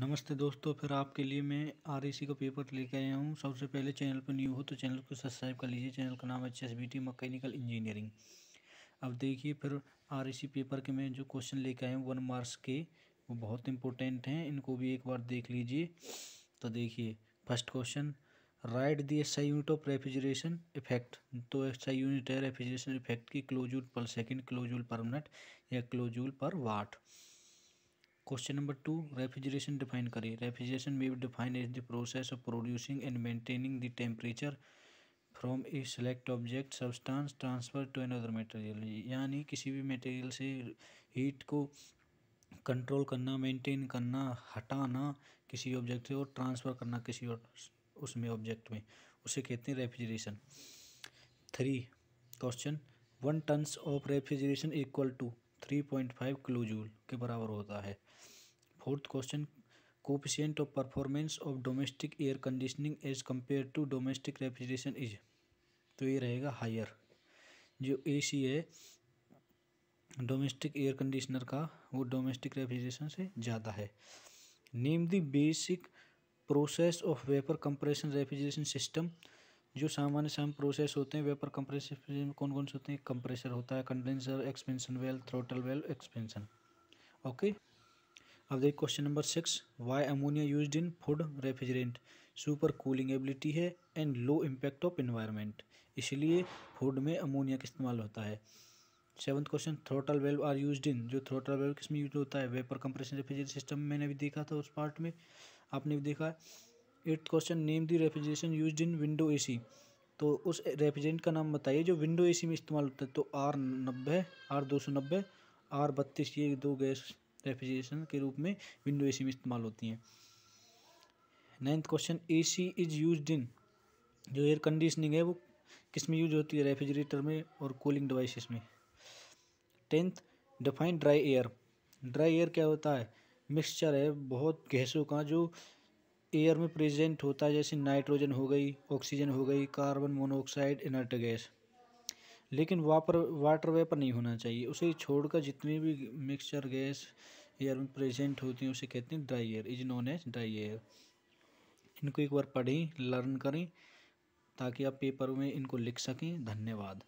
नमस्ते दोस्तों फिर आपके लिए मैं आर का पेपर लेके आया हूँ सबसे पहले चैनल पर न्यू हो तो चैनल को सब्सक्राइब कर लीजिए चैनल का नाम है H S B T mechanical engineering अब देखिए फिर आर पेपर के मैं जो क्वेश्चन लेके आया हूँ वन मार्क्स के वो बहुत इंपॉर्टेंट हैं इनको भी एक बार देख लीजिए तो देखिए first question right the S unit of refrigeration effect तो एस यूनिट है रेफ्रिजरेशन इफेक्ट की क्लोजूल पर सेकेंड क्लोजूल पर मिनट या क्लोजूल पर watt question number two refrigeration define करें रेफ्रिजरेशन में be define is the process of producing and maintaining the temperature from a select object substance transfer to another material यानी किसी भी material से heat को control करना maintain करना हटाना किसी ऑब्जेक्ट से और ट्रांसफ़र करना किसी और उसमें ऑब्जेक्ट में उसे कहते हैं refrigeration three question one tons of refrigeration equal to three point five kilo के बराबर होता है fourth question coefficient of performance of domestic air conditioning as compare to domestic refrigeration is तो ये रहेगा हायर जो ए सी है डोमेस्टिक एयर कंडीशनर का वो डोमेस्टिक रेफ्रिजरेशन से ज़्यादा है name the basic process of vapour compression refrigeration system जो सामान्य साम प्रोसेस होते हैं वेपर कंप्रेसर कौन कौन से होते हैं कंप्रेसर होता है condenser expansion valve throttle valve expansion okay अब देखिए question number six why ammonia use in food refrigerant super cooling ability है and low impact of environment इसलिए फूड में अमोनिया का इस्तेमाल होता है seventh question throttle valve are use in जो थ्रोटल वेल्व किस में यूज होता है वेपर कंप्रेशन रेफ्रिजरेट सिस्टम मैंने भी देखा था उस पार्ट में आपने भी देखा है eighth question name the refrigeration use in window A तो उस रेफ्रिजरेंट का नाम बताइए जो विंडो ए में इस्तेमाल होता है तो आर नब्बे आर दो सौ नब्बे आर बत्तीस ये दो गैस रेफ्रिजरेशन के रूप में विंडो ए में इस्तेमाल होती हैं ninth question A is use in जो एयर कंडीशनिंग है वो किस में यूज होती है रेफ्रिजरेटर में और कूलिंग डिवाइस में tenth define dry air dry air क्या होता है मिक्सचर है बहुत गैसों का जो एयर में प्रेजेंट होता है जैसे नाइट्रोजन हो गई ऑक्सीजन हो गई कार्बन मोनोऑक्साइड इनर्ट गैस लेकिन वापर वाटर वेपर नहीं होना चाहिए उसे छोड़कर जितनी भी मिक्सचर गैस एयर में प्रेजेंट होती हैं उसे कहते हैं dry air is known as dry air इनको एक बार पढ़ें लर्न करें ताकि आप पेपर में इनको लिख सकें धन्यवाद